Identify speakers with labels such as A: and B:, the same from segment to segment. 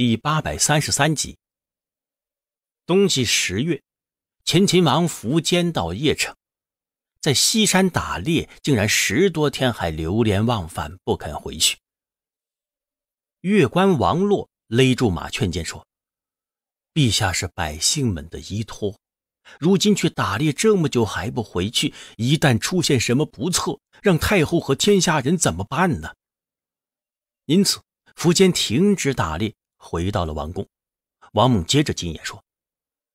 A: 第八百三十三集。冬季十月，秦秦王苻坚到邺城，在西山打猎，竟然十多天还流连忘返，不肯回去。乐官王洛勒住马劝谏说：“陛下是百姓们的依托，如今去打猎这么久还不回去，一旦出现什么不测，让太后和天下人怎么办呢？”因此，苻坚停止打猎。回到了王宫，王猛接着金言说：“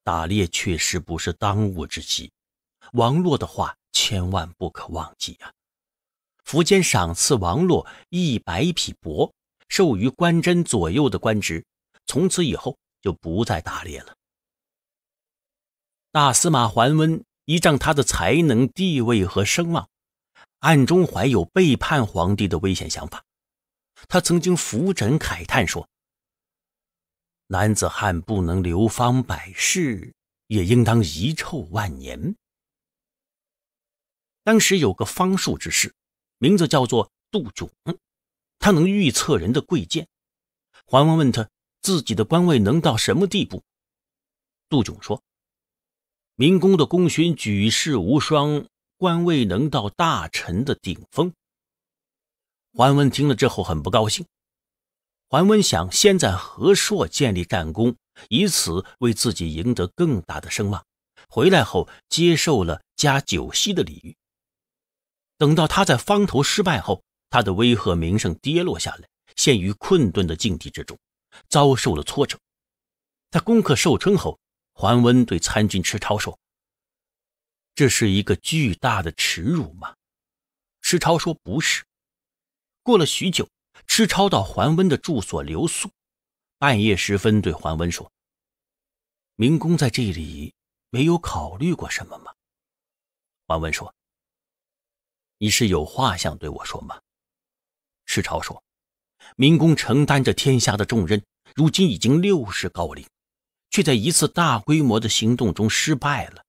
A: 打猎确实不是当务之急，王洛的话千万不可忘记呀。”苻坚赏赐王洛一百匹帛，授予关真左右的官职。从此以后就不再打猎了。大司马桓温依仗他的才能、地位和声望，暗中怀有背叛皇帝的危险想法。他曾经扶枕慨叹说。男子汉不能流芳百世，也应当遗臭万年。当时有个方术之士，名字叫做杜炯，他能预测人的贵贱。桓温问他自己的官位能到什么地步，杜炯说：“明公的功勋举世无双，官位能到大臣的顶峰。”桓温听了之后很不高兴。桓温想先在和硕建立战功，以此为自己赢得更大的声望。回来后，接受了加九锡的礼遇。等到他在方头失败后，他的威赫名声跌落下来，陷于困顿的境地之中，遭受了挫折。在攻克寿春后，桓温对参军迟超说：“这是一个巨大的耻辱吗？”石超说：“不是。”过了许久。赤超到桓温的住所留宿，半夜时分对桓温说：“明公在这里没有考虑过什么吗？”桓温说：“你是有话想对我说吗？”赤超说：“明公承担着天下的重任，如今已经六十高龄，却在一次大规模的行动中失败了。”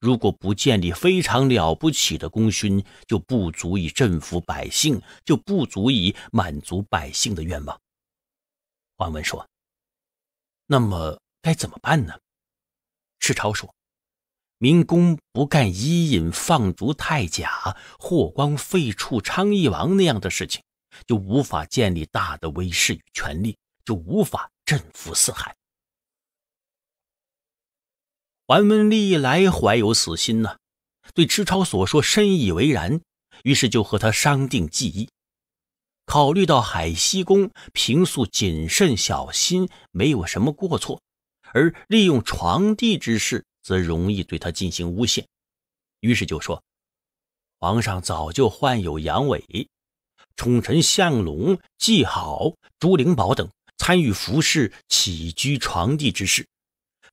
A: 如果不建立非常了不起的功勋，就不足以镇服百姓，就不足以满足百姓的愿望。桓文说：“那么该怎么办呢？”赤超说：“明公不干伊尹放逐太甲、霍光废黜昌邑王那样的事情，就无法建立大的威势与权力，就无法镇服四海。”桓温历来怀有死心呢，对支超所说深以为然，于是就和他商定计议。考虑到海西公平素谨慎小心，没有什么过错，而利用床第之事，则容易对他进行诬陷，于是就说：“皇上早就患有阳痿，宠臣向龙、纪好、朱灵宝等参与服侍起居床第之事。”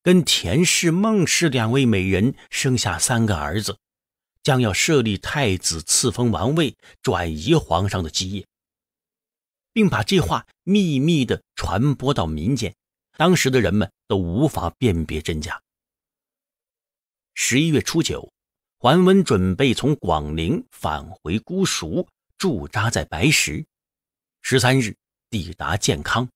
A: 跟田氏、孟氏两位美人生下三个儿子，将要设立太子，赐封王位，转移皇上的基业，并把这话秘密地传播到民间。当时的人们都无法辨别真假。十一月初九，桓温准备从广陵返回姑熟，驻扎在白石。十三日抵达建康，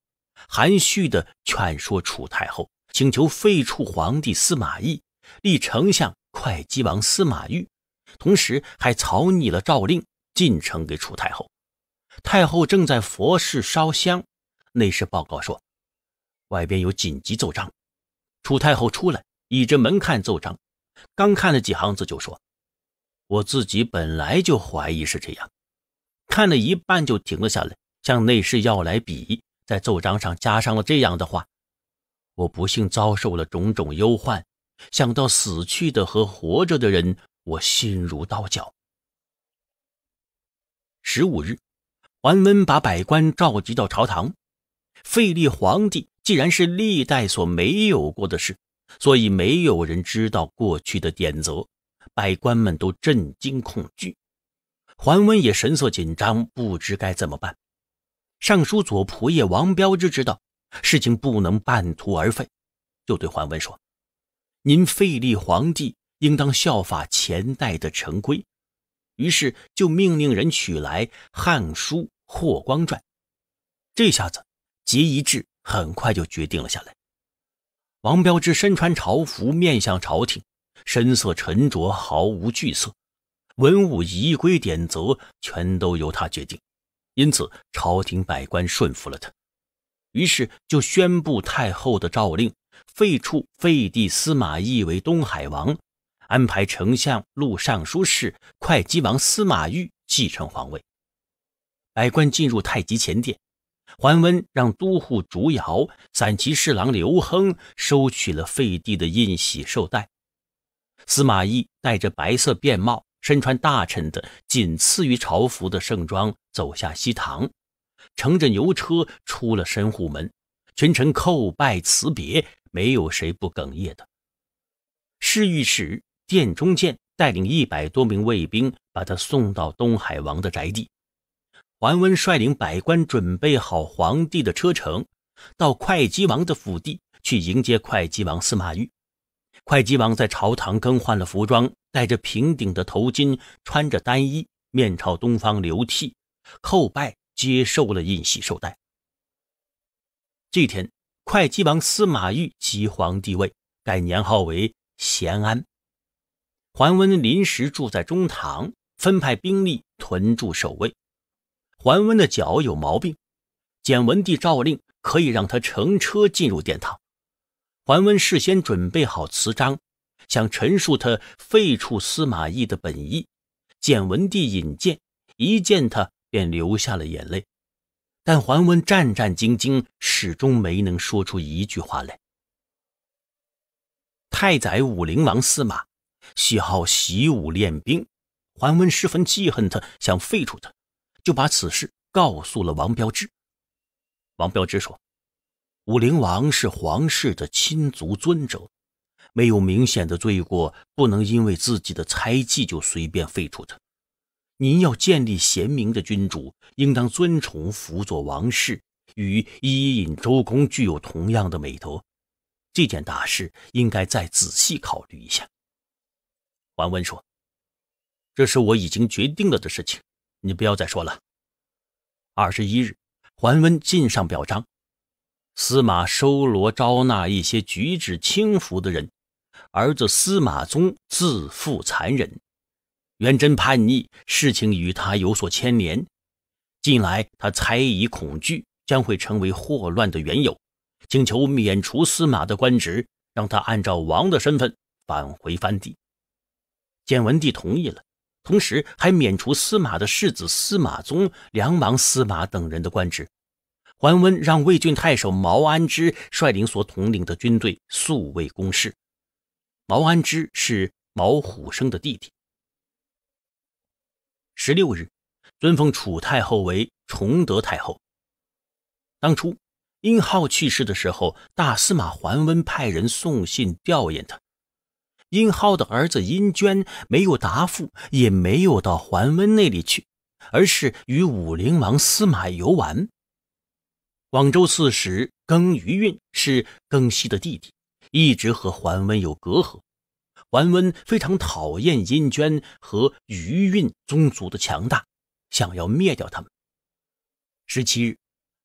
A: 含蓄地劝说楚太后。请求废黜皇帝司马懿，立丞相会稽王司马昱，同时还草拟了诏令，进呈给楚太后。太后正在佛室烧香，内侍报告说，外边有紧急奏章。楚太后出来，倚着门看奏章，刚看了几行字就说：“我自己本来就怀疑是这样。”看了一半就停了下来，向内侍要来笔，在奏章上加上了这样的话。我不幸遭受了种种忧患，想到死去的和活着的人，我心如刀绞。十五日，桓温把百官召集到朝堂。废立皇帝既然是历代所没有过的事，所以没有人知道过去的典则，百官们都震惊恐惧，桓温也神色紧张，不知该怎么办。尚书左仆射王彪就知道。事情不能半途而废，就对桓温说：“您废立皇帝，应当效法前代的陈规。”于是就命令人取来《汉书·霍光传》。这下子，决一制很快就决定了下来。王彪之身穿朝服，面向朝廷，神色沉着，毫无惧色。文武仪规典则，全都由他决定，因此朝廷百官顺服了他。于是就宣布太后的诏令，废黜废帝司马懿为东海王，安排丞相录尚书事会稽王司马昱继承皇位。百官进入太极前殿，桓温让都护竺瑶、散骑侍郎刘亨收取了废帝的印玺绶带。司马懿戴着白色便帽，身穿大臣的仅次于朝服的盛装，走下西堂。乘着牛车出了神户门，群臣叩拜辞别，没有谁不哽咽的。侍御史殿中见带领一百多名卫兵，把他送到东海王的宅地。桓温率领百官准备好皇帝的车程，到会稽王的府地去迎接会稽王司马昱。会稽王在朝堂更换了服装，戴着平顶的头巾，穿着单衣，面朝东方流涕叩拜。接受了印玺绶带。这天，会稽王司马昱即皇帝位，改年号为咸安。桓温临时住在中堂，分派兵力屯驻守卫。桓温的脚有毛病，简文帝诏令可以让他乘车进入殿堂。桓温事先准备好辞章，想陈述他废黜司马懿的本意。简文帝引荐，一见他。便流下了眼泪，但桓温战战兢兢，始终没能说出一句话来。太宰武陵王司马喜好习武练兵，桓温十分记恨他，想废除他，就把此事告诉了王彪之。王彪之说：“武陵王是皇室的亲族尊者，没有明显的罪过，不能因为自己的猜忌就随便废除他。”您要建立贤明的君主，应当尊崇辅佐王室，与伊尹、周公具有同样的美德。这件大事应该再仔细考虑一下。桓温说：“这是我已经决定了的事情，你不要再说了。”二十一日，桓温进上表彰，司马收罗招纳一些举止轻浮的人，儿子司马宗自负残忍。元贞叛逆，事情与他有所牵连。近来他猜疑恐惧，将会成为祸乱的缘由。请求免除司马的官职，让他按照王的身份返回藩地。建文帝同意了，同时还免除司马的世子司马宗、梁王司马等人的官职。桓温让魏郡太守毛安之率领所统领的军队宿卫宫室。毛安之是毛虎生的弟弟。十六日，尊奉楚太后为崇德太后。当初，殷浩去世的时候，大司马桓温派人送信吊唁他。殷浩的儿子殷娟没有答复，也没有到桓温那里去，而是与武陵王司马游玩。广州刺史庚瑜运是庚希的弟弟，一直和桓温有隔阂。桓温非常讨厌殷娟和余韵宗族的强大，想要灭掉他们。十七日，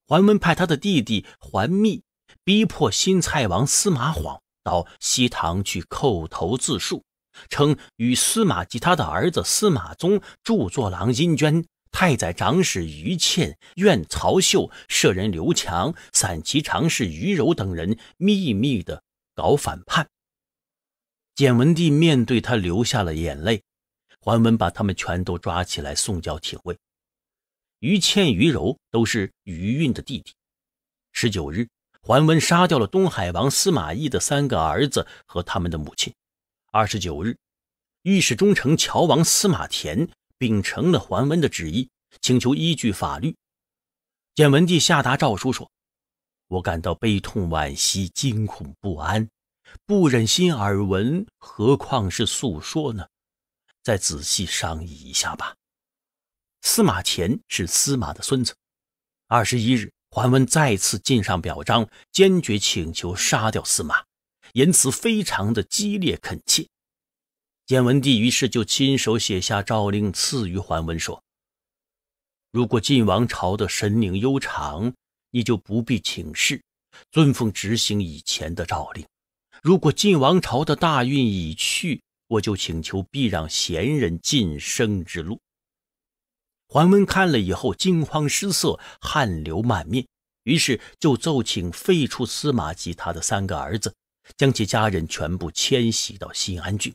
A: 桓温派他的弟弟桓密逼迫新蔡王司马晃到西塘去叩头自述，称与司马及他的儿子司马宗、著作郎殷娟、太宰长史余倩、院曹秀、舍人刘强、散骑常侍余柔等人秘密的搞反叛。简文帝面对他流下了眼泪，桓温把他们全都抓起来送交廷尉。于谦、于柔都是于韵的弟弟。十九日，桓温杀掉了东海王司马懿的三个儿子和他们的母亲。二十九日，御史中丞乔王司马田秉承了桓温的旨意，请求依据法律。简文帝下达诏书说：“我感到悲痛、惋惜、惊恐、不安。”不忍心耳闻，何况是诉说呢？再仔细商议一下吧。司马迁是司马的孙子。二十一日，桓温再次进上表彰，坚决请求杀掉司马，言辞非常的激烈恳切。建文帝于是就亲手写下诏令，赐予桓温说：“如果晋王朝的神灵悠长，你就不必请示，遵奉执行以前的诏令。”如果晋王朝的大运已去，我就请求避让贤人晋升之路。桓温看了以后惊慌失色，汗流满面，于是就奏请废黜司马及他的三个儿子，将其家人全部迁徙到新安郡。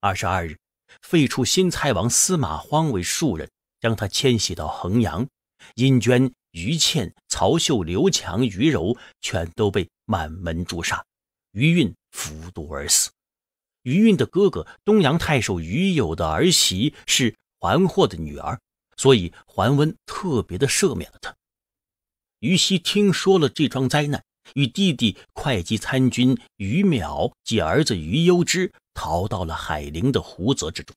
A: 二十二日，废黜新蔡王司马荒为庶人，将他迁徙到衡阳。殷娟、于倩、曹秀、刘强、于柔全都被满门诛杀。于韵服毒而死。于韵的哥哥东阳太守于友的儿媳是桓获的女儿，所以桓温特别的赦免了他。于熙听说了这桩灾难，与弟弟会稽参军于淼及儿子于攸之逃到了海陵的湖泽之中。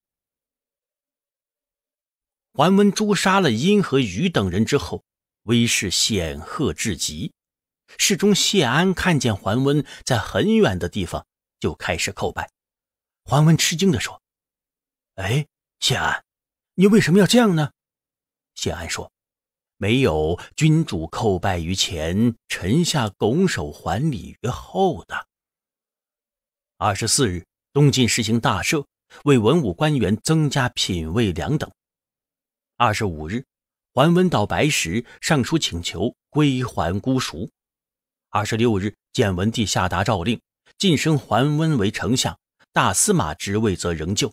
A: 桓温诛杀了殷和于等人之后，威势显赫至极。事中，谢安看见桓温在很远的地方，就开始叩拜。桓温吃惊地说：“哎，谢安，你为什么要这样呢？”谢安说：“没有君主叩拜于前，臣下拱手还礼于后的。”二十四日，东晋实行大赦，为文武官员增加品位两等。二十五日，桓温到白石上书请求归还孤熟。二十六日，建文帝下达诏令，晋升桓温为丞相，大司马职位则仍旧。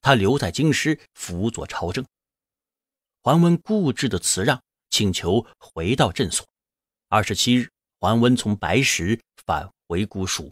A: 他留在京师辅佐朝政。桓温固执的辞让，请求回到镇所。二十七日，桓温从白石返回姑蜀。